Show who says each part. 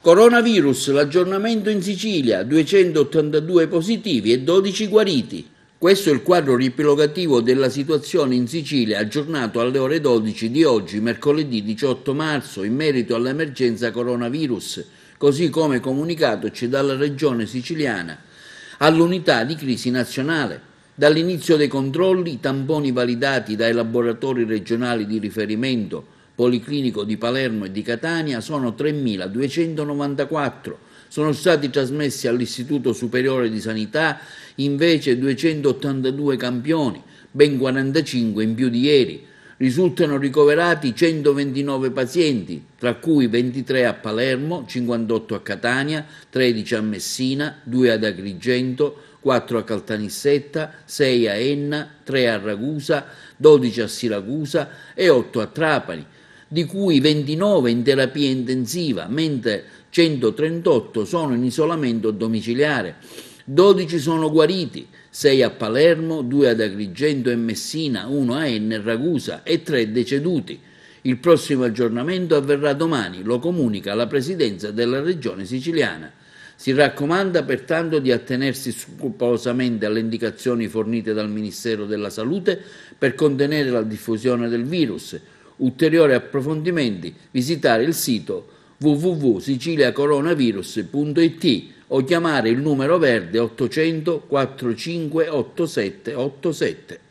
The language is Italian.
Speaker 1: Coronavirus, l'aggiornamento in Sicilia, 282 positivi e 12 guariti. Questo è il quadro riepilogativo della situazione in Sicilia aggiornato alle ore 12 di oggi, mercoledì 18 marzo, in merito all'emergenza coronavirus, così come comunicatoci dalla Regione siciliana all'unità di crisi nazionale. Dall'inizio dei controlli, i tamponi validati dai laboratori regionali di riferimento Policlinico di Palermo e di Catania sono 3.294, sono stati trasmessi all'Istituto Superiore di Sanità invece 282 campioni, ben 45 in più di ieri. Risultano ricoverati 129 pazienti, tra cui 23 a Palermo, 58 a Catania, 13 a Messina, 2 ad Agrigento, 4 a Caltanissetta, 6 a Enna, 3 a Ragusa, 12 a Siracusa e 8 a Trapani di cui 29 in terapia intensiva, mentre 138 sono in isolamento domiciliare. 12 sono guariti, 6 a Palermo, 2 ad Agrigento e Messina, 1 a Enne e Ragusa e 3 deceduti. Il prossimo aggiornamento avverrà domani, lo comunica la Presidenza della Regione siciliana. Si raccomanda pertanto di attenersi scrupolosamente alle indicazioni fornite dal Ministero della Salute per contenere la diffusione del virus, ulteriori approfondimenti, visitare il sito www.siciliacoronavirus.it o chiamare il numero verde 800 4587 87.